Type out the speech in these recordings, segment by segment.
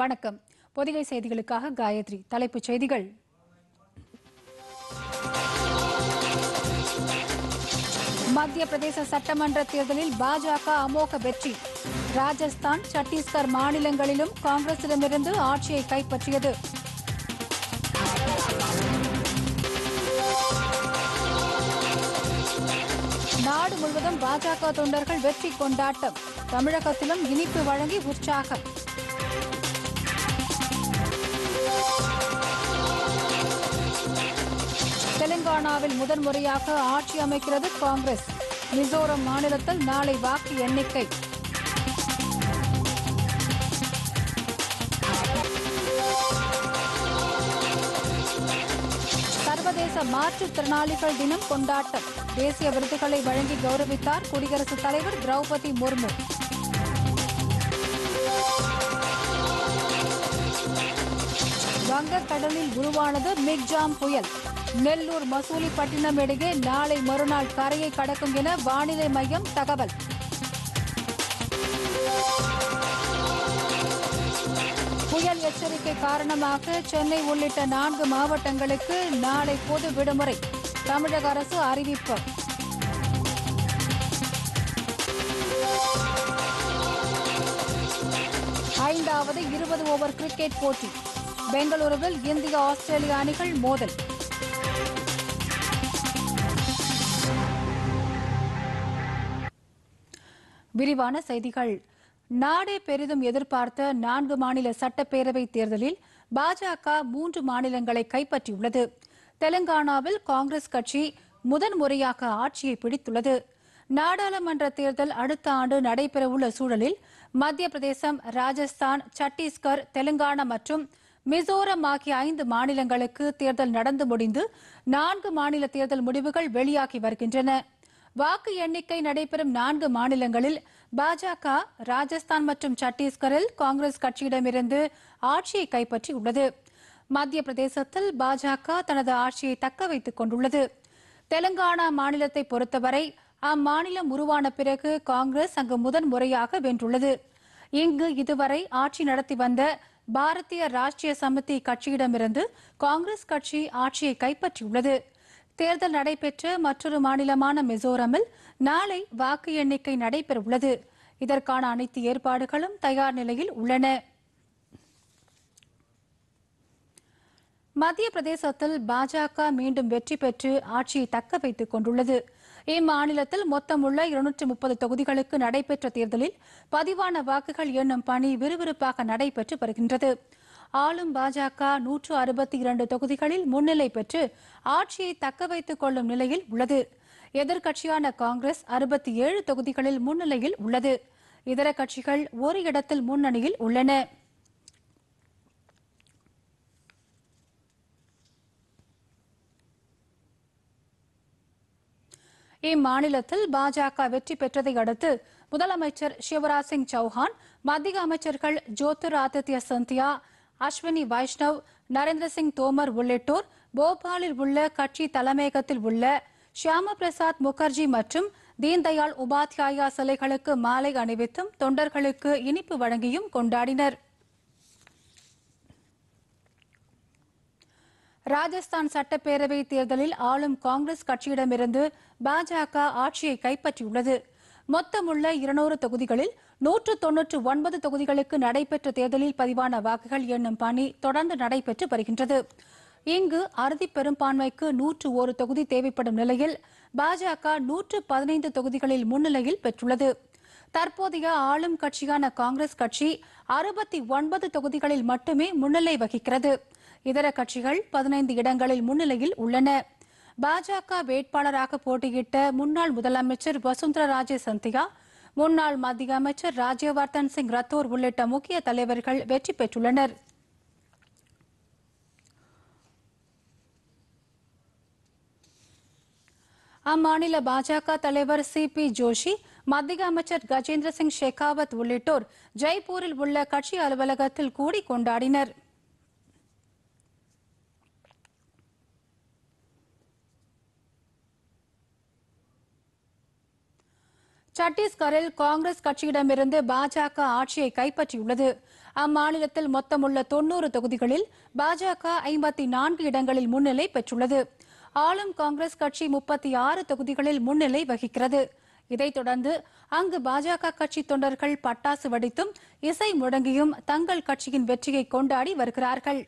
வணக்கம் பொதிகை செய்திகளுக்காக காயத்ரி தலைப்புச் செய்திகள் மத்திய பிரதேச சட்டமன்ற தேர்தலில் பாஜக அமோக வெற்றி ராஜஸ்தான் சத்தீஸ்கர் மாநிலங்களிலும் காங்கிரசிடமிருந்து ஆட்சியை கைப்பற்றியது நாடு முழுவதும் பாஜக தொண்டர்கள் வெற்றி கொண்டாட்டம் தமிழகத்திலும் இனிப்பு வழங்கி உற்சாகம் தெலுங்கானாவில் முதன்முறையாக ஆட்சி அமைக்கிறது காங்கிரஸ் மிசோரம் மாநிலத்தில் நாளை வாக்கு எண்ணிக்கை சர்வதேச மாற்றுத்திறனாளிகள் தினம் கொண்டாட்டம் தேசிய விருதுகளை வழங்கி கௌரவித்தார் குடியரசுத் தலைவர் திரௌபதி முர்மு வங்கக்கடலில் உருவானது மிக்ஜாம் புயல் நெல்லூர் மசூலிப்பட்டினம் இடையே நாளை மறுநாள் கரையை கடக்கும் என வானிலை மையம் தகவல் புயல் எச்சரிக்கை காரணமாக சென்னை உள்ளிட்ட நான்கு மாவட்டங்களுக்கு நாளை பொது விடுமுறை தமிழக அரசு அறிவிப்பு ஐந்தாவது இருபது ஓவர் கிரிக்கெட் போட்டி பெங்களூருவில் இந்திய ஆஸ்திரேலிய அணிகள் மோதல் விரிவான செய்திகள் நாடே பெரிதும் எதிர்பார்த்த நான்கு மாநில சட்டப்பேரவை தேர்தலில் பாஜக மூன்று மாநிலங்களை கைப்பற்றியுள்ளது தெலங்கானாவில் காங்கிரஸ் கட்சி முதன் முறையாக ஆட்சியை பிடித்துள்ளது நாடாளுமன்ற தேர்தல் அடுத்த ஆண்டு நடைபெறவுள்ள சூழலில் மத்திய பிரதேசம் ராஜஸ்தான் சத்தீஸ்கர் தெலுங்கானா மற்றும் மிசோரம் ஆகிய ஐந்து மாநிலங்களுக்கு தேர்தல் நடந்து முடிந்து நான்கு மாநில தேர்தல் முடிவுகள் வெளியாகி வருகின்றன வாக்கு எண்ணிக்கை நடைபெறும் நான்கு மாநிலங்களில் பாஜக ராஜஸ்தான் மற்றும் சத்தீஸ்கரில் காங்கிரஸ் கட்சியிடமிருந்து ஆட்சியை கைப்பற்றியுள்ளது மத்திய பிரதேசத்தில் பாஜக தனது ஆட்சியை தக்க வைத்துக் கொண்டுள்ளது தெலங்கானா மாநிலத்தை பொறுத்தவரை அம்மாநிலம் உருவான பிறகு காங்கிரஸ் அங்கு முதன் முறையாக வென்றுள்ளது இங்கு இதுவரை ஆட்சி நடத்தி வந்த பாரதிய ராஷ்டிரிய சமிதி கட்சியிடமிருந்து காங்கிரஸ் கட்சி ஆட்சியை கைப்பற்றியுள்ளது தேர்தல் நடைபெற்ற மற்றொரு மாநிலமான மிசோரமில் நாளை வாக்கு எண்ணிக்கை நடைபெறவுள்ளது இதற்கான அனைத்து ஏற்பாடுகளும் தயார் நிலையில் உள்ளன மத்திய பிரதேசத்தில் பாஜக மீண்டும் வெற்றி பெற்று ஆட்சியை தக்க வைத்துக் கொண்டுள்ளது இம்மாநிலத்தில் மொத்தமுள்ள இருநூற்றி முப்பது தொகுதிகளுக்கு நடைபெற்ற தேர்தலில் பதிவான வாக்குகள் எண்ணும் பணி விறுவிறுப்பாக நடைபெற்று வருகின்றது ஆளும் பாஜக நூற்று அறுபத்தி இரண்டு தொகுதிகளில் முன்னிலை பெற்று ஆட்சியை தக்க வைத்துக் கொள்ளும் நிலையில் உள்ளது எதிர்க்கட்சியான காங்கிரஸ் அறுபத்தி ஏழு தொகுதிகளில் முன்னிலையில் உள்ளது இதர கட்சிகள் ஒரு இடத்தில் முன்னணியில் உள்ளன இம்மாநிலத்தில் பாஜக வெற்றி பெற்றதை அடுத்து முதலமைச்சர் சிவராஜ் சிங் சௌஹான் மத்திய அமைச்சர்கள் ஜோதிர் ஆதித்ய சிந்தியா அஸ்வினி வைஷ்ணவ் நரேந்திர சிங் தோமர் உள்ளிட்டோர் போபாலில் உள்ள கட்சி தலைமையகத்தில் உள்ள ஷியாம பிரசாத் முகர்ஜி மற்றும் தீன்தயாள் உபாத்யாயா சிலைகளுக்கு மாலை அணிவித்தும் தொண்டர்களுக்கு இனிப்பு வழங்கியும் கொண்டாடினர் ராஜஸ்தான் சட்டப்பேரவை தேர்தலில் ஆளும் காங்கிரஸ் கட்சியிடமிருந்து பாஜக ஆட்சியை கைப்பற்றியுள்ளது மொத்தமுள்ள இருநூறு தொகுதிகளில் நூற்று தொன்னூற்று ஒன்பது தொகுதிகளுக்கு நடைபெற்ற தேர்தலில் பதிவான வாக்குகள் எண்ணும் பணி தொடர்ந்து நடைபெற்று வருகின்றது இங்கு அறுதி பெரும்பான்மைக்கு நூற்று ஒரு தொகுதி தேவைப்படும் நிலையில் பாஜக நூற்று பதினைந்து தொகுதிகளில் முன்னிலையில் பெற்றுள்ளது தற்போதைய ஆளும் கட்சியான காங்கிரஸ் கட்சி அறுபத்தி ஒன்பது தொகுதிகளில் மட்டுமே முன்னிலை வகிக்கிறது இதர கட்சிகள் பதினைந்து இடங்களில் முன்னிலையில் உள்ளன பாஜக வேட்பாளராக போட்டியிட்ட முன்னாள் முதலமைச்சர் வசுந்தரராஜே சந்தியா முன்னாள் மத்திய அமைச்சர் ராஜ்யவர்தன் சிங் ரத்தோர் உள்ளிட்ட முக்கிய தலைவர்கள் வெற்றி பெற்றுள்ளனர் அம்மாநில பாஜக தலைவர் சி பி ஜோஷி மத்திய அமைச்சர் கஜேந்திர சிங் ஷெகாவத் உள்ளிட்டோர் ஜெய்ப்பூரில் உள்ள கட்சி அலுவலகத்தில் கூடி கொண்டாடினர் சட்டீஸ்கரில் காங்கிரஸ் கட்சியிடமிருந்து பாஜக ஆட்சியை கைப்பற்றியுள்ளது அம்மாநிலத்தில் மொத்தமுள்ள தொன்னூறு தொகுதிகளில் பாஜக ஐம்பத்தி நான்கு இடங்களில் முன்னிலை பெற்றுள்ளது ஆளும் காங்கிரஸ் கட்சி முப்பத்தி ஆறு தொகுதிகளில் முன்னிலை வகிக்கிறது இதைத் தொடர்ந்து அங்கு பாஜக கட்சி தொண்டர்கள் பட்டாசு வடித்தும் இசை முடங்கியும் தங்கள் கட்சியின் வெற்றியை கொண்டாடி வருகிறார்கள்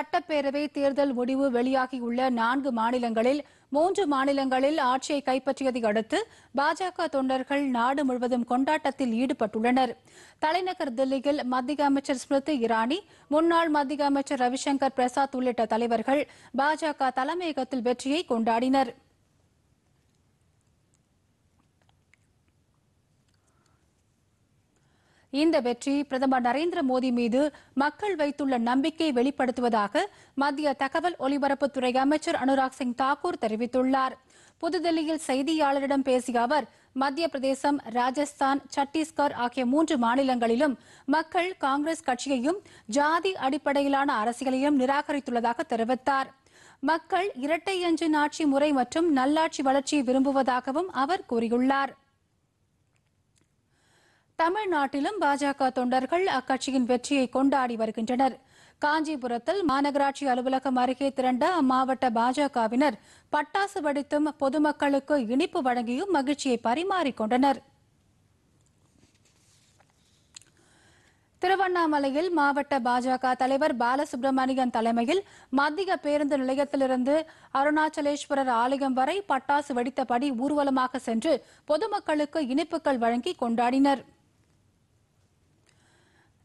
சட்டப்பேரவை தேர்தல் முடிவு வெளியாகியுள்ள நான்கு மாநிலங்களில் மூன்று மாநிலங்களில் ஆட்சியை கைப்பற்றியதை அடுத்து பாஜக தொண்டர்கள் நாடு முழுவதும் கொண்டாட்டத்தில் ஈடுபட்டுள்ளனர் தலைநகர் தில்லியில் மத்திய அமைச்சர் ஸ்மிருதி இரானி முன்னாள் மத்திய அமைச்சர் ரவிசங்கர் பிரசாத் உள்ளிட்ட தலைவர்கள் பாஜக தலைமையகத்தில் வெற்றியை கொண்டாடினா் இந்த வெற்றி பிரதமர் நரேந்திர மோடி மீது மக்கள் வைத்துள்ள நம்பிக்கை வெளிப்படுத்துவதாக மத்திய தகவல் ஒலிபரப்புத்துறை அமைச்சர் அனுராக் சிங் தாக்கூர் தெரிவித்துள்ளார் புதுதில்லியில் செய்தியாளரிடம் பேசிய அவர் மத்திய பிரதேசம் ராஜஸ்தான் சத்தீஸ்கர் ஆகிய மூன்று மாநிலங்களிலும் மக்கள் காங்கிரஸ் கட்சியையும் ஜாதி அடிப்படையிலான அரசியலையும் நிராகரித்துள்ளதாக தெரிவித்தார் மக்கள் இரட்டை அஞ்சு ஆட்சி முறை மற்றும் நல்லாட்சி வளர்ச்சியை விரும்புவதாகவும் அவர் கூறியுள்ளார் தமிழ்நாட்டிலும் பாஜக தொண்டர்கள் அக்கட்சியின் வெற்றியை கொண்டாடி வருகின்றனர் காஞ்சிபுரத்தில் மாநகராட்சி அலுவலகம் அருகே திரண்ட அம்மாவட்ட பாஜகவினர் பட்டாசு வெடித்தும் பொதுமக்களுக்கு இனிப்பு வழங்கியும் மகிழ்ச்சியை பரிமாறிக்கொண்டனர் திருவண்ணாமலையில் மாவட்ட பாஜக தலைவர் பாலசுப்ரமணியன் தலைமையில் மத்திய பேருந்து நிலையத்திலிருந்து அருணாச்சலேஸ்வரர் ஆலயம் வரை பட்டாசு வெடித்தபடி ஊர்வலமாக சென்று பொதுமக்களுக்கு இனிப்புகள் வழங்கி கொண்டாடினா்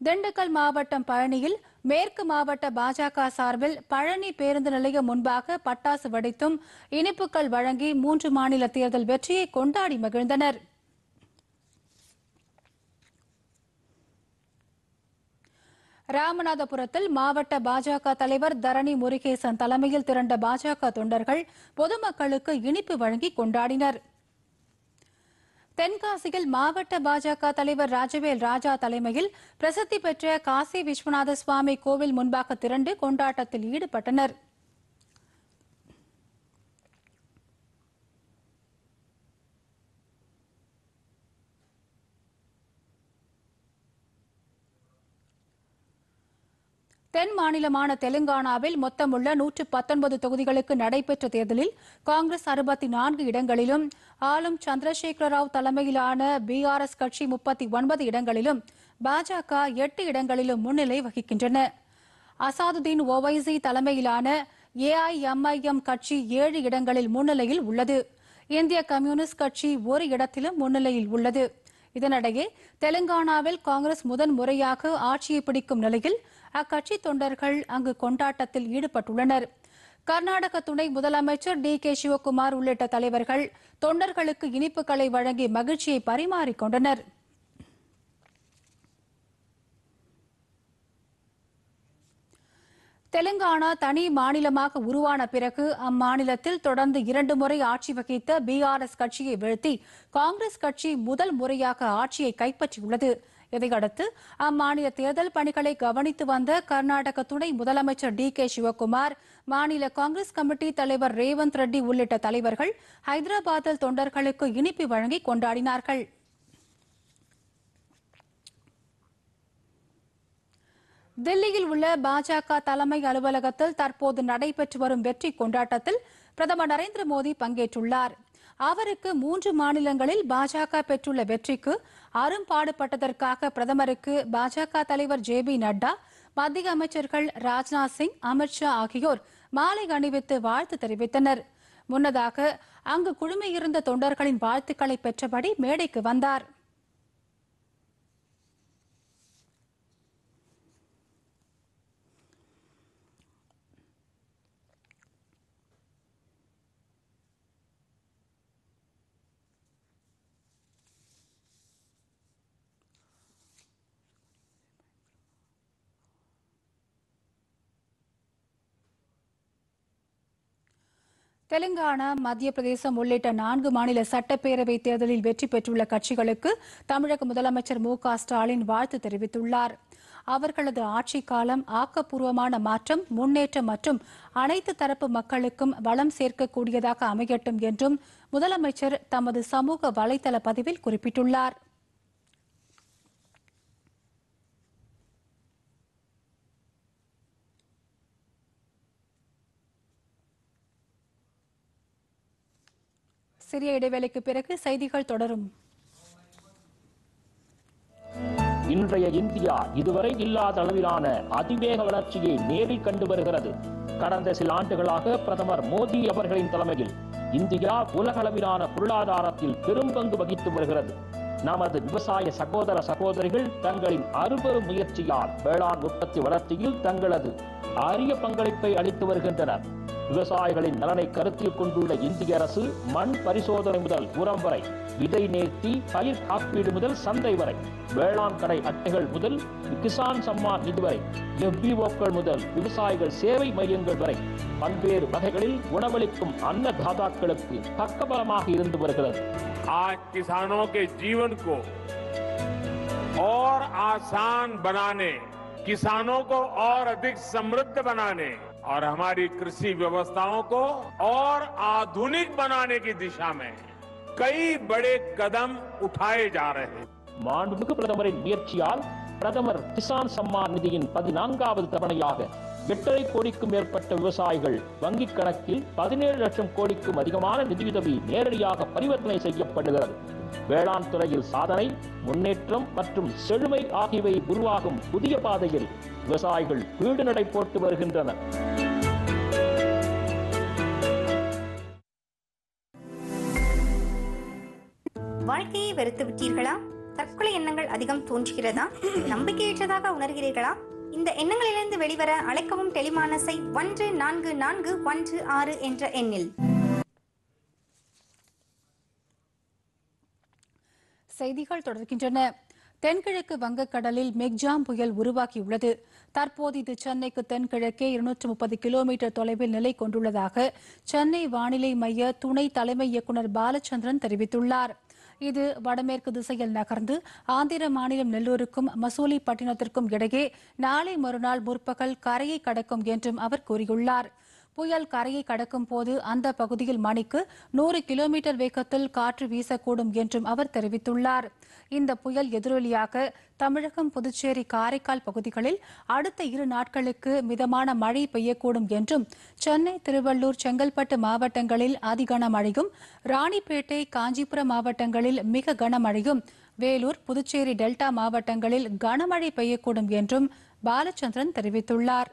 திண்டுக்கல் மாவட்டம் பழனியில் மேற்கு மாவட்ட பாஜக சார்பில் பழனி பேருந்து நிலையம் முன்பாக பட்டாசு வெடித்தும் இனிப்புகள் வழங்கி மூன்று மாநில தேர்தல் வெற்றியை கொண்டாடி மகிழ்ந்தனர் ராமநாதபுரத்தில் மாவட்ட பாஜக தலைவர் தரணி முருகேசன் தலைமையில் திரண்ட பாஜக தொண்டர்கள் பொதுமக்களுக்கு இனிப்பு வழங்கி கொண்டாடினா் தென்காசியில் மாவட்ட பாஜக தலைவர் ராஜவேல் ராஜா தலைமையில் பிரசித்தி பெற்ற காசி விஸ்வநாத சுவாமி கோவில் முன்பாக திரண்டு கொண்டாட்டத்தில் ஈடுபட்டனா் தென் மாநிலமான தெலுங்கானாவில் மொத்தமுள்ள நூற்று பத்தொன்பது தொகுதிகளுக்கு நடைபெற்ற தேர்தலில் காங்கிரஸ் அறுபத்தி நான்கு இடங்களிலும் ஆளும் சந்திரசேகர ராவ் தலைமையிலான பிஆர்எஸ் கட்சி முப்பத்தி ஒன்பது இடங்களிலும் பாஜக எட்டு இடங்களிலும் முன்னிலை வகிக்கின்றன அசாதுதீன் ஒவைசி தலைமையிலான ஏஐஎம்ஐஎம் கட்சி ஏழு இடங்களில் முன்னிலையில் உள்ளது இந்திய கம்யூனிஸ்ட் கட்சி ஒரு இடத்திலும் முன்னிலையில் உள்ளது இதனிடையே தெலுங்கானாவில் காங்கிரஸ் முதன் முறையாக ஆட்சியை பிடிக்கும் நிலையில் அக்கட்சி தொண்டர்கள் அங்கு கொண்டாட்டத்தில் ஈடுபட்டுள்ளனர் கர்நாடக துணை முதலமைச்சர் டி கே சிவக்குமார் உள்ளிட்ட தலைவர்கள் தொண்டர்களுக்கு இனிப்புகளை வழங்கி மகிழ்ச்சியை பரிமாறிக்கொண்டனர் தெலுங்கானா தனி மாநிலமாக உருவான பிறகு அம்மாநிலத்தில் தொடர்ந்து இரண்டு முறை ஆட்சி வகித்த பிஆர்எஸ் கட்சியை வீழ்த்தி காங்கிரஸ் கட்சி முதல் முறையாக ஆட்சியை கைப்பற்றியுள்ளது இதையடுத்து அம்மாநில தேர்தல் பணிகளை கவனித்து வந்த கர்நாடக துணை முதலமைச்சர் டி கே சிவக்குமார் மாநில காங்கிரஸ் கமிட்டி தலைவர் ரேவந்த் ரெட்டி உள்ளிட்ட தலைவர்கள் ஹைதராபாத்தில் தொண்டர்களுக்கு இனிப்பு வழங்கி கொண்டாடினார்கள் தில்லியில் உள்ள பாஜக தலைமை அலுவலகத்தில் தற்போது நடைபெற்று வரும் வெற்றி கொண்டாட்டத்தில் பிரதமர் நரேந்திர மோடி பங்கேற்றுள்ளார் அவருக்கு மூன்று மாநிலங்களில் பாஜக பெற்றுள்ள வெற்றிக்கு அரும்பாடுபட்டதற்காக பிரதமருக்கு பாஜக தலைவர் ஜே பி நட்டா மத்திய அமைச்சர்கள் ராஜ்நாத் சிங் அமித்ஷா ஆகியோர் மாலை அணிவித்து வாழ்த்து தெரிவித்தனர் முன்னதாக அங்கு குழுமையிருந்த தொண்டர்களின் வாழ்த்துக்களை பெற்றபடி மேடைக்கு வந்தார் தெலுங்கானா மத்திய பிரதேசம் உள்ளிட்ட நான்கு மாநில சட்டப்பேரவை தேர்தலில் வெற்றி பெற்றுள்ள கட்சிகளுக்கு தமிழக முதலமைச்சர் மு ஸ்டாலின் வாழ்த்து தெரிவித்துள்ளார் அவர்களது ஆட்சி காலம் ஆக்கப்பூர்வமான மாற்றம் முன்னேற்றம் மற்றும் அனைத்து தரப்பு மக்களுக்கும் வளம் சேர்க்கக்கூடியதாக அமையட்டும் என்றும் முதலமைச்சர் தமது சமூக வலைதள பதிவில் குறிப்பிட்டுள்ளாா் சிறிய இடைவேளைக்கு பிறகு செய்திகள் தொடரும் இன்றைய இந்தியா இதுவரை இல்லாத அளவிலான அதிவேக வளர்ச்சியை நேரில் கண்டு வருகிறது கடந்த சில ஆண்டுகளாக பிரதமர் மோடி அவர்களின் தலைமையில் இந்தியா உலகளவிலான பொருளாதாரத்தில் பெரும் பங்கு வகித்து வருகிறது நமது விவசாய சகோதர சகோதரிகள் தங்களின் அறுபெரும் முயற்சியால் வேளாண் உற்பத்தி வளர்ச்சியில் தங்களது அரிய பங்களிப்பை அளித்து வருகின்றனர் விவசாயிகளின் நலனை கருத்தில் கொண்டுள்ள இந்திய அரசு மண் பரிசோதனை முதல் உரம் வரை விதை நேர்த்தி பயிர் காப்பீடு முதல் சந்தை வரை வேளாண் கடை அட்டைகள் முதல் கிசான் சம்மான் இதுவரை எஃபிஓக்கள் முதல் விவசாயிகள் சேவை மையங்கள் வரை பல்வேறு வகைகளில் உணவளிக்கும் அன்னதாதாக்களுக்கு பக்கபலமாக இருந்து வருகிறது ஆசான் பனானே கிசானோ கோ को और आसान बनाने और हमारी कृषि व्यवस्थाओं को और आधुनिक बनाने की दिशा में कई बड़े कदम उठाए जा रहे हैं மாண்புமிகு பிரதமரின் முயற்சியால் பிரதமர் கிசான் சம்மான் நிதியின் பதினான்காவது தவணையாக எட்டரை கோடிக்கும் மேற்பட்ட விவசாயிகள் வங்கிக் கணக்கில் பதினேழு லட்சம் கோடிக்கும் அதிகமான நிதியுதவி நேரடியாக பரிவர்த்தனை செய்யப்படுகிறது வேளாண் துறையில் சாதனை முன்னேற்றம் மற்றும் செழுமை ஆகியவை உருவாகும் புதிய பாதையில் விவசாயிகள் வீடு நடை போட்டு வருகின்றனர் வாழ்க்கையை வெறுத்து விட்டீர்களா தற்கொலை எண்ணங்கள் அதிகம் தோன்றுகிறதா நம்பிக்கையற்றதாக உணர்கிறீர்களா இந்த எண்ணங்களிலிருந்து வெளிவர அழைக்கவும் டெலிமானஸை ஒன்று நான்கு நான்கு ஒன்று ஆறு என்ற எண்ணில் செய்திகள் தொடர்கின்றன தென்கிழக்கு வங்கக்கடலில் மெக்ஜாம் புயல் உருவாகியுள்ளது தற்போது இது சென்னைக்கு தென்கிழக்கே இருநூற்று முப்பது கிலோமீட்டர் தொலைவில் நிலை கொண்டுள்ளதாக சென்னை வானிலை மைய துணை தலைமை இயக்குநர் பாலச்சந்திரன் தெரிவித்துள்ளார் இது வடமேற்கு திசையில் நகர்ந்து ஆந்திர மாநிலம் நெல்லூருக்கும் மசூலிப்பட்டினத்திற்கும் இடையே நாளை மறுநாள் முற்பகல் கரையை கடக்கும் என்றும் அவர் கூறியுள்ளார் புயல் கரையை கடக்கும் போது அந்த பகுதியில் மணிக்கு நூறு கிலோமீட்டர் வேகத்தில் காற்று வீசக்கூடும் என்றும் அவர் தெரிவித்துள்ளார் இந்த புயல் எதிரொலியாக தமிழகம் புதுச்சேரி காரைக்கால் பகுதிகளில் அடுத்த இரு நாட்களுக்கு மிதமான மழை பெய்யக்கூடும் என்றும் சென்னை திருவள்ளூர் செங்கல்பட்டு மாவட்டங்களில் அதிகனமழையும் ராணிப்பேட்டை காஞ்சிபுரம் மாவட்டங்களில் மிக கனமழையும் வேலூர் புதுச்சேரி டெல்டா மாவட்டங்களில் கனமழை பெய்யக்கூடும் என்றும் பாலச்சந்திரன் தெரிவித்துள்ளாா்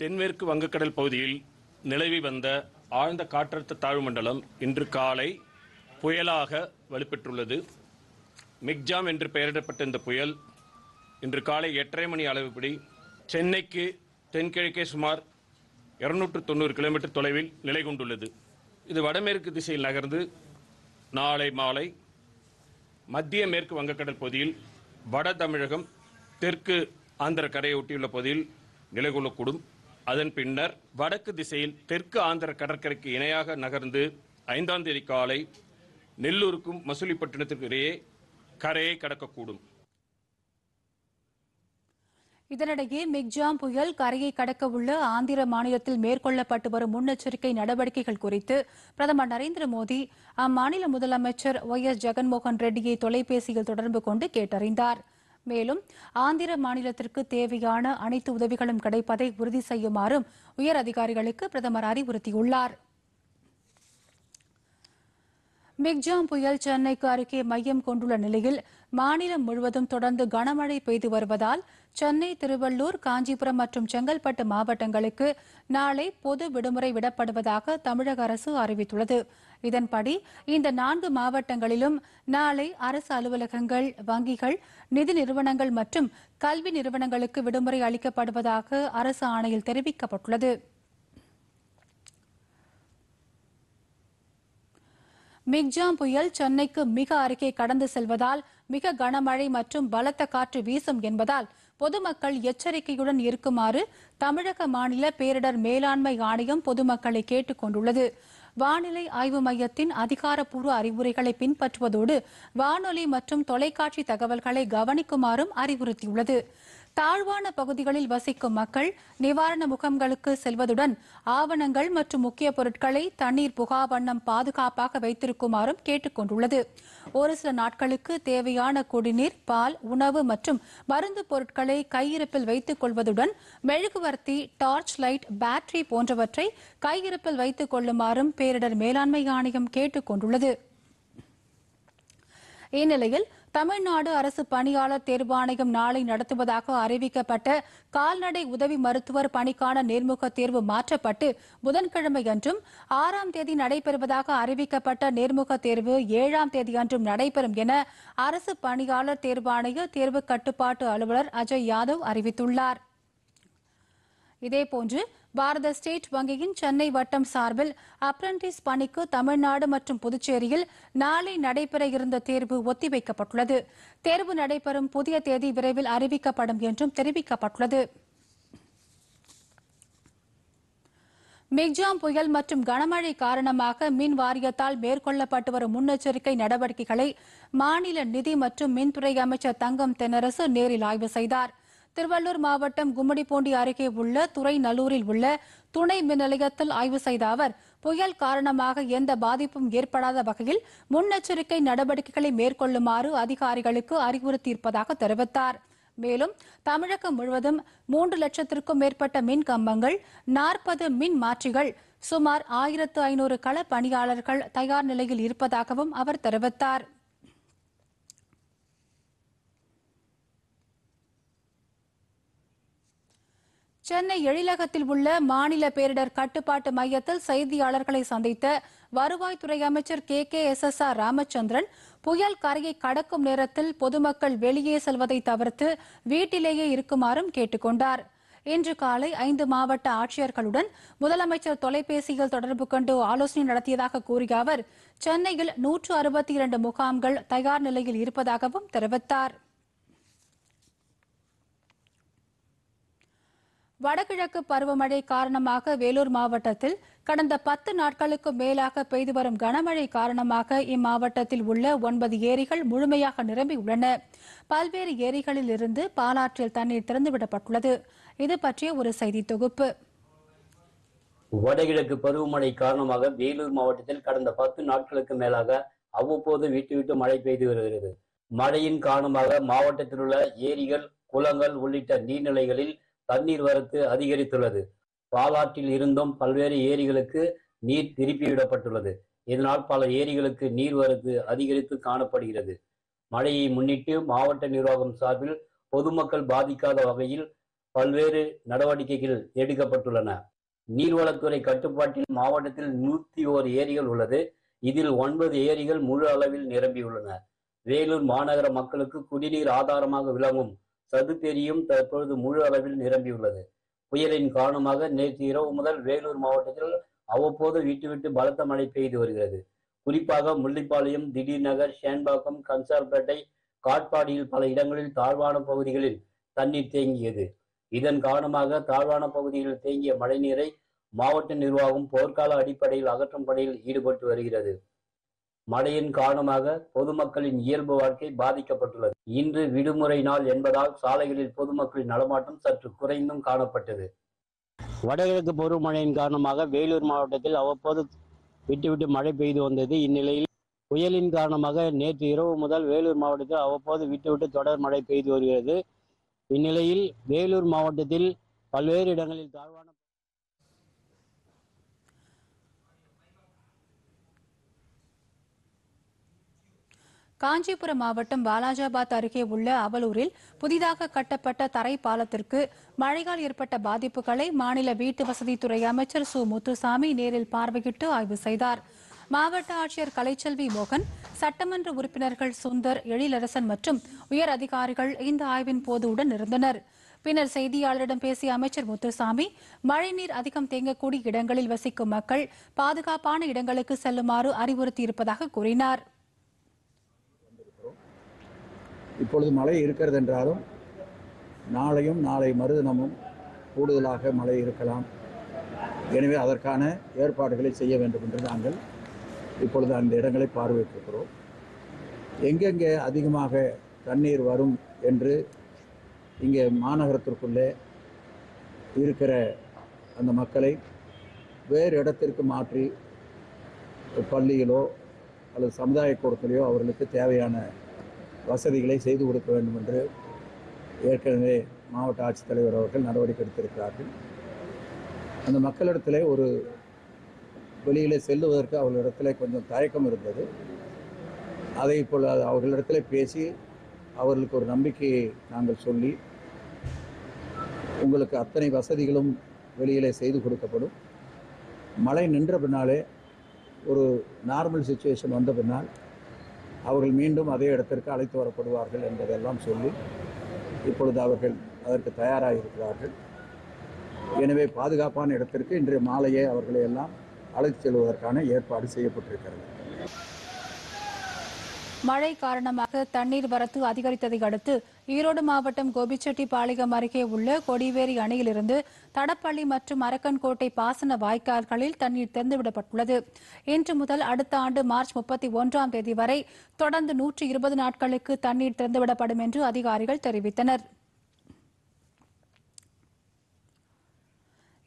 தென்மேற்கு வங்கக்கடல் பகுதியில் நிலவி வந்த ஆழ்ந்த காற்றழுத்த தாழ்வு மண்டலம் இன்று காலை புயலாக வலுப்பெற்றுள்ளது மிக்ஜாம் என்று பெயரிடப்பட்ட இந்த புயல் இன்று காலை எட்டரை மணி அளவுப்படி சென்னைக்கு தென்கிழக்கே சுமார் இருநூற்று தொண்ணூறு கிலோமீட்டர் தொலைவில் நிலை கொண்டுள்ளது இது வடமேற்கு திசையில் நகர்ந்து நாளை மாலை மத்திய மேற்கு வங்கக்கடல் பகுதியில் வட தமிழகம் தெற்கு ஆந்திர கரையை ஒட்டியுள்ள பகுதியில் நிலை கொள்ளக்கூடும் அதன் பின்னர் வடக்கு திசையில் தெற்கு ஆந்திர கடற்கரைக்கு இணையாக நகர்ந்து ஐந்தாம் தேதி காலை நெல்லூருக்கும் மசூலிப்பட்டினத்திற்கு இடையே கரையை கடக்கக்கூடும் இதனிடையே மிக்ஜாம் புயல் கரையை கடக்க உள்ள ஆந்திர மாநிலத்தில் மேற்கொள்ளப்பட்டு வரும் முன்னெச்சரிக்கை நடவடிக்கைகள் குறித்து பிரதமர் நரேந்திர மோடி அம்மாநில முதலமைச்சர் ஒய் எஸ் ஜெகன்மோகன் ரெட்டியை தொலைபேசியில் தொடர்பு கொண்டு கேட்டறிந்தாா் மேலும் ஆந்திர மாநிலத்திற்கு தேவையான அனைத்து உதவிகளும் கிடைப்பதை உறுதி செய்யுமாறும் உயர் அதிகாரிகளுக்கு பிரதமர் அறிவுறுத்தியுள்ளார் மிக்ஜாம் புயல் சென்னைக்கு அருகே மையம் கொண்டுள்ள நிலையில் மாநிலம் முழுவதும் தொடர்ந்து கனமழை பெய்து வருவதால் சென்னை திருவள்ளூர் காஞ்சிபுரம் மற்றும் செங்கல்பட்டு மாவட்டங்களுக்கு நாளை பொது விடுமுறை விடப்படுவதாக தமிழக அரசு அறிவித்துள்ளது இதன்படி இந்த நான்கு மாவட்டங்களிலும் நாளை அரசு அலுவலகங்கள் வங்கிகள் நிதி நிறுவனங்கள் மற்றும் கல்வி நிறுவனங்களுக்கு விடுமுறை அளிக்கப்படுவதாக அரசு ஆணையில் தெரிவிக்கப்பட்டுள்ளது மிக்ஜாம் புயல் சென்னைக்கு மிக அருகே கடந்து செல்வதால் மிக கனமழை மற்றும் பலத்த காற்று வீசும் என்பதால் பொதுமக்கள் எச்சரிக்கையுடன் இருக்குமாறு தமிழக மாநில பேரிடர் மேலாண்மை ஆணையம் பொதுமக்களை கேட்டுக் கொண்டுள்ளது வானிலை ஆய்வு மையத்தின் அதிகாரப்பூர்வ அறிவுரைகளை பின்பற்றுவதோடு வானொலி மற்றும் தொலைக்காட்சி தகவல்களை கவனிக்குமாறும் அறிவுறுத்தியுள்ளது தாழ்வான பகுதிகளில் வசிக்கும் மக்கள் நிவாரண முகாம்களுக்கு செல்வதுடன் ஆவணங்கள் மற்றும் முக்கிய பொருட்களை தண்ணீர் புகா வண்ணம் பாதுகாப்பாக வைத்திருக்குமாறும் கேட்டுக் கொண்டுள்ளது ஒரு சில நாட்களுக்கு தேவையான குடிநீர் பால் உணவு மற்றும் மருந்து பொருட்களை கையிருப்பில் வைத்துக் கொள்வதுடன் மெழுகுவர்த்தி டார்ச் லைட் பேட்டரி போன்றவற்றை கையிருப்பில் வைத்துக் கொள்ளுமாறும் பேரிடர் மேலாண்மை ஆணையம் கேட்டுக் கொண்டுள்ளது இந்நிலையில் தமிழ்நாடு அரசு பணியாளர் தேர்வாணையம் நாளை நடத்துவதாக அறிவிக்கப்பட்ட கால்நடை உதவி மருத்துவர் பணிக்கான நேர்முக தேர்வு மாற்றப்பட்டு புதன்கிழமை அன்றும் ஆறாம் தேதி நடைபெறுவதாக அறிவிக்கப்பட்ட நேர்முக தேர்வு ஏழாம் தேதி அன்றும் நடைபெறும் என அரசு பணியாளர் தேர்வாணைய தேர்வு கட்டுப்பாட்டு அலுவலர் அஜய் யாதவ் அறிவித்துள்ளாா் இதேபோன்று பாரத ஸ்டேட் வங்கியின் சென்னை வட்டம் சார்பில் அப்ரண்டிஸ் பணிக்கு தமிழ்நாடு மற்றும் புதுச்சேரியில் நாளை நடைபெற இருந்த தேர்வு ஒத்திவைக்கப்பட்டுள்ளது தேர்வு நடைபெறும் புதிய தேதி விரைவில் அறிவிக்கப்படும் என்றும் தெரிவிக்கப்பட்டுள்ளது மிக்ஜாம் புயல் மற்றும் கனமழை காரணமாக மின் வாரியத்தால் மேற்கொள்ளப்பட்டு வரும் முன்னெச்சரிக்கை நடவடிக்கைகளை மாநில நிதி மற்றும் மின்துறை அமைச்சர் தங்கம் தென்னரசு நேரில் ஆய்வு செய்தார் திருவள்ளூர் மாவட்டம் கும்மிடிப்பூண்டி அருகே உள்ள துறை நல்லூரில் உள்ள துணை மின் நிலையத்தில் ஆய்வு செய்த அவர் புயல் காரணமாக எந்த பாதிப்பும் ஏற்படாத வகையில் முன்னெச்சரிக்கை நடவடிக்கைகளை மேற்கொள்ளுமாறு அதிகாரிகளுக்கு அறிவுறுத்தியிருப்பதாக தெரிவித்தார் மேலும் தமிழகம் முழுவதும் மூன்று லட்சத்திற்கும் மேற்பட்ட மின் கம்பங்கள் நாற்பது மின் மாற்றிகள் சுமார் ஆயிரத்து ஐநூறு கள பணியாளர்கள் தயார் நிலையில் இருப்பதாகவும் அவர் தெரிவித்தாா் சென்னை எழிலகத்தில் உள்ள மாநில பேரிடர் கட்டுப்பாட்டு மையத்தில் செய்தியாளர்களை சந்தித்த வருவாய்த்துறை அமைச்சர் K K S S R Ramachandran புயல் கரையை கடக்கும் நேரத்தில் பொதுமக்கள் வெளியே செல்வதை தவிர்த்து வீட்டிலேயே இருக்குமாறும் கேட்டுக்கொண்டார் இன்று காலை ஐந்து மாவட்ட ஆட்சியர்களுடன் முதலமைச்சர் தொலைபேசியில் தொடர்பு கொண்டு ஆலோசனை நடத்தியதாக கூறிய அவர் சென்னையில் நூற்று அறுபத்தி இரண்டு முகாம்கள் தயார் நிலையில் இருப்பதாகவும் தெரிவித்தாா் வடகிழக்கு பருவமழை காரணமாக வேலூர் மாவட்டத்தில் கடந்த பத்து நாட்களுக்கு மேலாக பெய்து வரும் கனமழை காரணமாக இம்மாவட்டத்தில் உள்ள ஒன்பது ஏரிகள் முழுமையாக நிரம்பியுள்ளன பல்வேறு ஏரிகளில் இருந்து பாலாற்றில் தண்ணீர் திறந்துவிடப்பட்டுள்ளது இது பற்றிய ஒரு செய்தி தொகுப்பு வடகிழக்கு பருவமழை காரணமாக வேலூர் மாவட்டத்தில் கடந்த பத்து நாட்களுக்கு மேலாக அவ்வப்போது விட்டு விட்டு மழை பெய்து வருகிறது மழையின் காரணமாக மாவட்டத்தில் உள்ள ஏரிகள் குளங்கள் உள்ளிட்ட நீர்நிலைகளில் தண்ணீர் வரத்து அதிகரித்துள்ளது பாலாற்றில் இருந்தும் பல்வேறு ஏரிகளுக்கு நீர் திருப்பிவிடப்பட்டுள்ளது இதனால் பல ஏரிகளுக்கு நீர் வரத்து அதிகரித்து காணப்படுகிறது மழையை முன்னிட்டு மாவட்ட நிர்வாகம் சார்பில் பொதுமக்கள் பாதிக்காத வகையில் பல்வேறு நடவடிக்கைகள் எடுக்கப்பட்டுள்ளன நீர்வளத்துறை கட்டுப்பாட்டில் மாவட்டத்தில் நூத்தி ஓர் ஏரிகள் உள்ளது இதில் ஒன்பது ஏரிகள் முழு அளவில் நிரம்பியுள்ளன வேலூர் மாநகர மக்களுக்கு குடிநீர் ஆதாரமாக விளங்கும் சதுப்பேரியும் தற்பொழுது முழு அளவில் நிரம்பியுள்ளது புயலின் காரணமாக நேற்று இரவு முதல் வேலூர் மாவட்டத்தில் அவ்வப்போது விட்டு விட்டு பலத்த மழை பெய்து வருகிறது குறிப்பாக முள்ளிப்பாளையம் திடீர் நகர் ஷேன்பாக்கம் கன்சார்பேட்டை காட்பாடியில் பல இடங்களில் தாழ்வான பகுதிகளில் தண்ணீர் தேங்கியது இதன் காரணமாக தாழ்வான பகுதிகளில் தேங்கிய மழைநீரை மாவட்ட நிர்வாகம் போர்க்கால அடிப்படையில் அகற்றும் பணியில் ஈடுபட்டு வருகிறது மழையின் காரணமாக பொதுமக்களின் இயல்பு வாழ்க்கை பாதிக்கப்பட்டுள்ளது இன்று விடுமுறை நாள் என்பதால் சாலைகளில் பொதுமக்களின் நடமாட்டம் சற்று குறைந்தும் காணப்பட்டது வடகிழக்கு பருவமழையின் காரணமாக வேலூர் மாவட்டத்தில் அவ்வப்போது விட்டுவிட்டு மழை பெய்து வந்தது இந்நிலையில் புயலின் காரணமாக நேற்று இரவு முதல் வேலூர் மாவட்டத்தில் அவ்வப்போது விட்டுவிட்டு தொடர் மழை பெய்து வருகிறது இந்நிலையில் வேலூர் மாவட்டத்தில் பல்வேறு இடங்களில் தாழ்வான காஞ்சிபுரம் மாவட்டம் பாலாஜாபாத் அருகே உள்ள அவலூரில் புதிதாக கட்டப்பட்ட தரை பாலத்திற்கு மழையால் ஏற்பட்ட பாதிப்புகளை மாநில வீட்டு வசதித்துறை அமைச்சர் சு முத்துசாமி நேரில் பார்வையிட்டு ஆய்வு செய்தார் மாவட்ட ஆட்சியர் கலைச்செல்வி மோகன் சட்டமன்ற உறுப்பினர்கள் சுந்தர் எழிலரசன் மற்றும் உயர் அதிகாரிகள் இந்த ஆய்வின் போது உடன் இருந்தனர் பின்னர் செய்தியாளரிடம் பேசிய அமைச்சர் முத்துசாமி மழைநீர் அதிகம் தேங்கக்கூடிய இடங்களில் வசிக்கும் மக்கள் பாதுகாப்பான இடங்களுக்கு செல்லுமாறு அறிவுறுத்தியிருப்பதாக கூறினாா் இப்பொழுது மழை இருக்கிறது என்றாலும் நாளையும் நாளை மறுதினமும் கூடுதலாக மழை இருக்கலாம் எனவே அதற்கான ஏற்பாடுகளை செய்ய வேண்டும் என்று நாங்கள் இப்பொழுது அந்த இடங்களை பார்வையிட்டிருக்கிறோம் எங்கெங்கே அதிகமாக தண்ணீர் வரும் என்று இங்கே மாநகரத்திற்குள்ளே இருக்கிற அந்த மக்களை வேறு இடத்திற்கு மாற்றி பள்ளியிலோ அல்லது சமுதாய கூடத்திலேயோ அவர்களுக்கு தேவையான வசதிகளை செய்து கொடுக்க வேண்டும் என்று ஏற்கனவே மாவட்ட ஆட்சித்தலைவர் அவர்கள் நடவடிக்கை எடுத்திருக்கிறார்கள் அந்த மக்களிடத்தில் ஒரு வெளியில் செல்லுவதற்கு அவர்களிடத்தில் கொஞ்சம் தயக்கம் இருந்தது அதை போல் அவர்களிடத்தில் பேசி அவர்களுக்கு ஒரு நம்பிக்கையை நாங்கள் சொல்லி உங்களுக்கு அத்தனை வசதிகளும் வெளியில் செய்து கொடுக்கப்படும் மழை நின்ற பின்னாலே ஒரு நார்மல் சுச்சுவேஷன் வந்த பின்னால் அவர்கள் மீண்டும் அதே இடத்திற்கு அழைத்து வரப்படுவார்கள் என்பதெல்லாம் சொல்லி இப்பொழுது அவர்கள் அதற்கு தயாராக இருக்கிறார்கள் எனவே பாதுகாப்பான இடத்திற்கு இன்றைய மாலையே அவர்களை எல்லாம் அழைத்து செல்வதற்கான ஏற்பாடு செய்யப்பட்டிருக்கிறது மழை காரணமாக தண்ணீர் வரத்து அதிகரித்ததை அடுத்து ஈரோடு மாவட்டம் கோபிச்செட்டி கோபிச்செட்டிப்பாளையம் அருகே உள்ள கொடிவேரி அணையிலிருந்து தடப்பள்ளி மற்றும் அரக்கன்கோட்டை பாசன வாய்க்கால்களில் தண்ணீர் திறந்துவிடப்பட்டுள்ளது இன்று முதல் அடுத்த ஆண்டு மார்ச் முப்பத்தி ஒன்றாம் தேதி வரை தொடர்ந்து நூற்றி இருபது நாட்களுக்கு தண்ணீர் திறந்துவிடப்படும் என்று அதிகாரிகள் தெரிவித்தனர்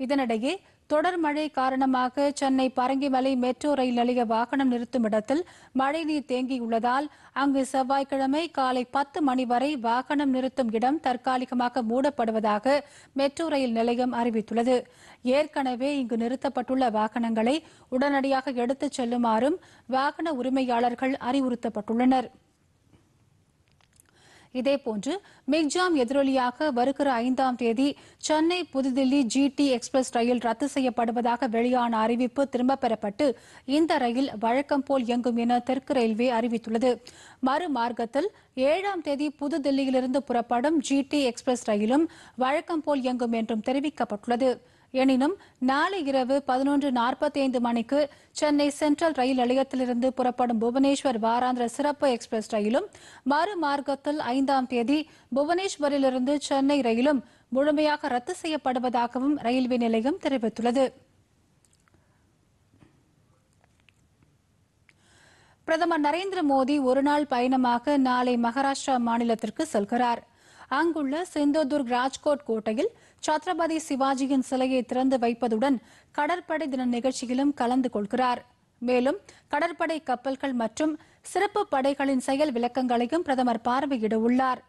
இதனிடையே தொடர் மழை காரணமாக சென்னை பரங்கிமலை மெட்ரோ ரயில் நிலைய வாகனம் நிறுத்தும் இடத்தில் மழைநீர் தேங்கியுள்ளதால் அங்கு செவ்வாய்க்கிழமை காலை பத்து மணி வரை வாகனம் நிறுத்தும் இடம் தற்காலிகமாக மூடப்படுவதாக மெட்ரோ ரயில் நிலையம் அறிவித்துள்ளது ஏற்கனவே இங்கு நிறுத்தப்பட்டுள்ள வாகனங்களை உடனடியாக எடுத்துச் செல்லுமாறும் வாகன உரிமையாளர்கள் அறிவுறுத்தப்பட்டுள்ளனா் இதே போன்று மிக்ஜாம் எதிரொலியாக வருகிற ஐந்தாம் தேதி சென்னை புதுதில்லி ஜிடி எக்ஸ்பிரஸ் ரயில் ரத்து செய்யப்படுவதாக வெளியான அறிவிப்பு திரும்பப் பெறப்பட்டு இந்த ரயில் வழக்கம் போல் இயங்கும் என தெற்கு ரயில்வே அறிவித்துள்ளது மறுமார்க்கத்தில் ஏழாம் தேதி புதுதில்லியிலிருந்து புறப்படும் ஜிடி எக்ஸ்பிரஸ் ரயிலும் வழக்கம் போல் இயங்கும் என்றும் தெரிவிக்கப்பட்டுள்ளது எனினும் நாளை இரவு பதினொன்று நாற்பத்தி ஐந்து மணிக்கு சென்னை சென்ட்ரல் ரயில் நிலையத்திலிருந்து புறப்படும் புவனேஸ்வர் வாராந்திர சிறப்பு எக்ஸ்பிரஸ் ரயிலும் மறு மார்க்கத்தில் ஐந்தாம் தேதி புவனேஸ்வரிலிருந்து சென்னை ரயிலும் முழுமையாக ரத்து செய்யப்படுவதாகவும் ரயில்வே நிலையம் தெரிவித்துள்ளது பிரதமர் நரேந்திர மோடி ஒருநாள் பயணமாக நாளை மகாராஷ்டிரா மாநிலத்திற்கு செல்கிறாா் அங்குள்ள செந்தோதுர்க் ராஜ்கோட் கோட்டையில் சத்ரபதி சிவாஜியின் சிலையை திறந்து வைப்பதுடன் கடற்படை தின நிகழ்ச்சியிலும் கலந்து கொள்கிறார் மேலும் கடற்படை கப்பல்கள் மற்றும் சிறப்பு படைகளின் செயல் விளக்கங்களையும் பிரதமர் பார்வையிட உள்ளார்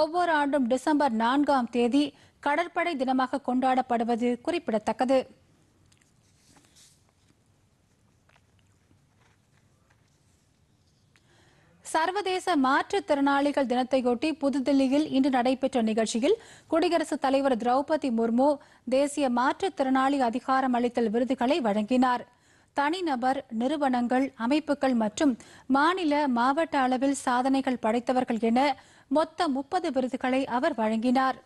ஒவ்வொரு ஆண்டும் டிசம்பர் நான்காம் தேதி கடற்படை தினமாக கொண்டாடப்படுவது குறிப்பிடத்தக்கது சர்வதேச மாற்றுத்திறனாளிகள் தினத்தையொட்டி புதுதில்லியில் இன்று நடைபெற்ற நிகழ்ச்சியில் குடியரசுத் தலைவர் திரௌபதி முர்மு தேசிய மாற்றுத்திறனாளி அதிகாரம் அளித்தல் விருதுகளை வழங்கினார் தனிநபர் நிறுவனங்கள் அமைப்புகள் மற்றும் மாநில மாவட்ட அளவில் சாதனைகள் படைத்தவர்கள் என மொத்த முப்பது விருதுகளை அவர் வழங்கினார்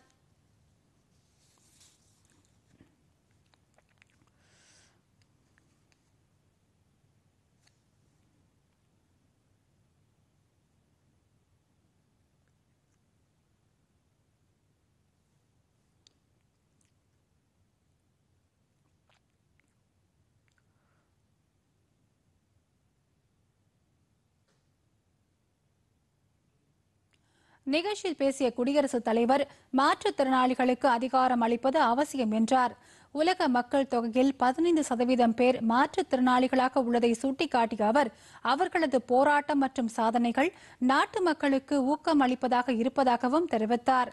நிகழ்ச்சியில் பேசிய குடியரசுத் தலைவர் மாற்றுத்திறனாளிகளுக்கு அதிகாரம் அளிப்பது அவசியம் என்றார் உலக மக்கள் தொகையில் பதினைந்து சதவீதம் பேர் மாற்றுத்திறனாளிகளாக உள்ளதை சுட்டிக்காட்டிய அவர் அவர்களது போராட்டம் மற்றும் சாதனைகள் நாட்டு மக்களுக்கு ஊக்கம் அளிப்பதாக இருப்பதாகவும் தெரிவித்தார்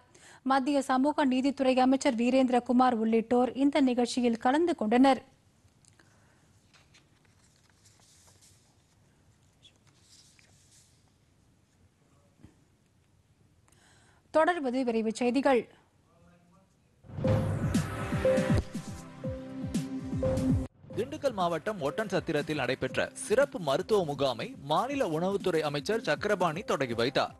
மத்திய சமூக நீதித்துறை அமைச்சர் வீரேந்திரகுமார் உள்ளிட்டோர் இந்த நிகழ்ச்சியில் கலந்து கொண்டனர் தொடர்வது விரைவு செய்திகள் திண்டுக்கல் மாவட்டம் ஒட்டன் சத்திரத்தில் நடைபெற்ற சிறப்பு மருத்துவ முகாமை மாநில உணவுத்துறை அமைச்சர் சக்கரபாணி தொடங்கி வைத்தார்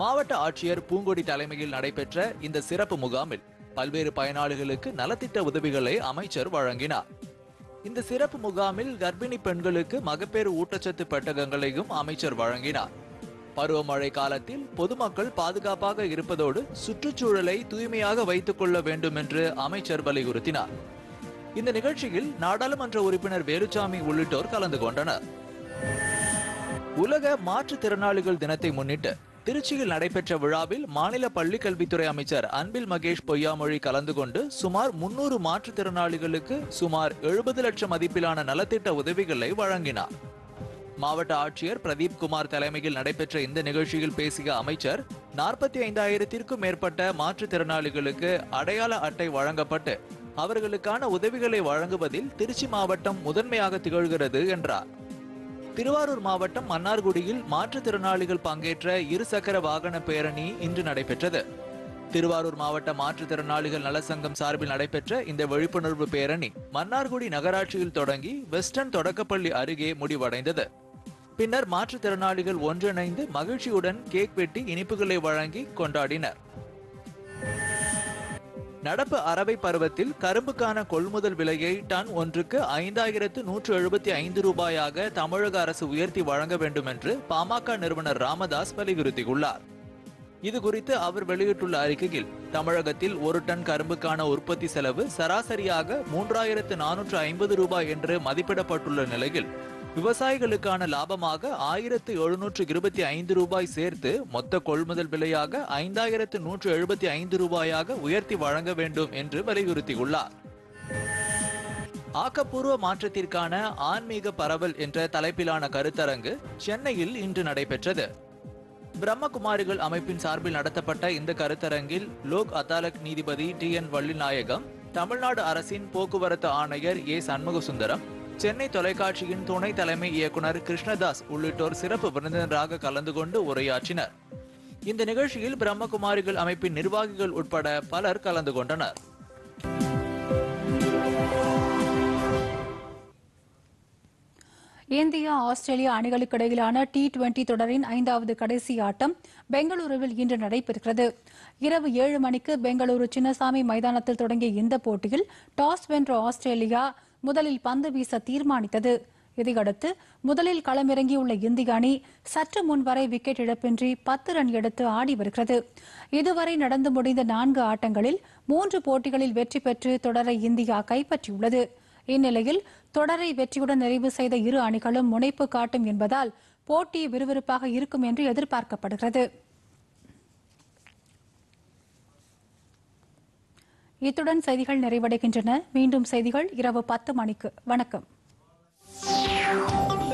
மாவட்ட ஆட்சியர் பூங்கொடி தலைமையில் நடைபெற்ற இந்த சிறப்பு முகாமில் பல்வேறு பயனாளிகளுக்கு நலத்திட்ட உதவிகளை அமைச்சர் வழங்கினார் இந்த சிறப்பு முகாமில் கர்ப்பிணி பெண்களுக்கு மகப்பேறு ஊட்டச்சத்து பெட்டகங்களையும் அமைச்சர் வழங்கினார் பருவமழை காலத்தில் பொதுமக்கள் பாதுகாப்பாக இருப்பதோடு சுற்றுச்சூழலை தூய்மையாக வைத்துக் கொள்ள வேண்டும் என்று அமைச்சர் வலியுறுத்தினார் இந்த நிகழ்ச்சியில் நாடாளுமன்ற உறுப்பினர் வேலுச்சாமி உள்ளிட்டோர் கலந்து கொண்டனர் உலக மாற்றுத்திறனாளிகள் தினத்தை முன்னிட்டு திருச்சியில் நடைபெற்ற விழாவில் மாநில பள்ளிக்கல்வித்துறை அமைச்சர் அன்பில் மகேஷ் பொய்யாமொழி கலந்து கொண்டு சுமார் முன்னூறு மாற்றுத்திறனாளிகளுக்கு சுமார் எழுபது லட்சம் மதிப்பிலான நலத்திட்ட உதவிகளை வழங்கினார் மாவட்ட ஆட்சியர் பிரதீப் குமார் தலைமையில் நடைபெற்ற இந்த நிகழ்ச்சியில் பேசிய அமைச்சர் நாற்பத்தி ஐந்தாயிரத்திற்கும் மேற்பட்ட மாற்றுத்திறனாளிகளுக்கு அடையாள அட்டை வழங்கப்பட்டு அவர்களுக்கான உதவிகளை வழங்குவதில் திருச்சி மாவட்டம் முதன்மையாக திகழ்கிறது என்றார் திருவாரூர் மாவட்டம் மன்னார்குடியில் மாற்றுத்திறனாளிகள் பங்கேற்ற இருசக்கர வாகன பேரணி இன்று நடைபெற்றது திருவாரூர் மாவட்ட மாற்றுத்திறனாளிகள் நலசங்கம் சார்பில் நடைபெற்ற இந்த விழிப்புணர்வு பேரணி மன்னார்குடி நகராட்சியில் தொடங்கி வெஸ்டர்ன் தொடக்கப்பள்ளி அருகே முடிவடைந்தது பின்னர் மாற்றுத்திறனாளிகள் ஒன்றிணைந்து மகிழ்ச்சியுடன் கேக் வெட்டி இனிப்புகளை வழங்கி கொண்டாடினர் நடப்பு அறவை பருவத்தில் கரும்புக்கான கொள்முதல் விலையை டன் ஒன்றுக்கு ஐந்தாயிரத்து நூற்று எழுபத்தி ஐந்து ரூபாயாக தமிழக அரசு உயர்த்தி வழங்க வேண்டும் என்று பாமக நிறுவனர் ராமதாஸ் வலியுறுத்தியுள்ளார் இது குறித்து அவர் வெளியிட்டுள்ள அறிக்கையில் தமிழகத்தில் ஒரு டன் கரும்புக்கான உற்பத்தி செலவு சராசரியாக மூன்றாயிரத்து நானூற்று ஐம்பது ரூபாய் என்று மதிப்பிடப்பட்டுள்ள நிலையில் விவசாயிகளுக்கான லாபமாக ஆயிரத்து எழுநூற்று இருபத்தி ஐந்து ரூபாய் சேர்த்து மொத்த கொள்முதல் விலையாக ஐந்தாயிரத்து நூற்று எழுபத்தி ஐந்து ரூபாயாக உயர்த்தி வழங்க வேண்டும் என்று வலியுறுத்தியுள்ளார் ஆக்கப்பூர்வ மாற்றத்திற்கான ஆன்மீக பரவல் என்ற தலைப்பிலான கருத்தரங்கு சென்னையில் இன்று நடைபெற்றது பிரம்மகுமாரிகள் அமைப்பின் சார்பில் நடத்தப்பட்ட இந்த கருத்தரங்கில் லோக் அதாலக் நீதிபதி டி என் வள்ளிநாயகம் தமிழ்நாடு அரசின் போக்குவரத்து ஆணையர் ஏ சண்முகசுந்தரம் சென்னை தொலைக்காட்சியின் துணை தலைமை இயக்குனர் கிருஷ்ணதாஸ் உள்ளிட்டோர் சிறப்பு விருந்தினராக கலந்து கொண்டு உரையாற்றினர் இந்த நிகழ்ச்சியில் பிரம்மகுமாரிகள் அமைப்பின் நிர்வாகிகள் உட்பட பலர் கலந்து கொண்டனர் இந்தியா ஆஸ்திரேலியா அணிகளுக்கு இடையிலான டி டுவெண்டி தொடரின் ஐந்தாவது கடைசி ஆட்டம் பெங்களூருவில் இன்று நடைபெறுகிறது இரவு ஏழு மணிக்கு பெங்களூரு சின்னசாமி மைதானத்தில் தொடங்கிய இந்த போட்டியில் டாஸ் வென்ற ஆஸ்திரேலியா முதலில் பந்து வீச தீர்மானித்தது இதையடுத்து முதலில் களமிறங்கியுள்ள இந்திய அணி சற்று முன்வரை விக்கெட் இழப்பின்றி பத்து ரன் எடுத்து ஆடி வருகிறது இதுவரை நடந்து முடிந்த நான்கு ஆட்டங்களில் மூன்று போட்டிகளில் வெற்றி பெற்று தொடரை இந்தியா கைப்பற்றியுள்ளது இந்நிலையில் தொடரை வெற்றியுடன் நிறைவு செய்த இரு அணிகளும் முனைப்பு காட்டும் என்பதால் போட்டி விறுவிறுப்பாக இருக்கும் என்று எதிர்பார்க்கப்படுகிறது இத்துடன் செய்திகள் நிறைவடைகின்றன மீண்டும் செய்திகள் இரவு பத்து மணிக்கு வணக்கம்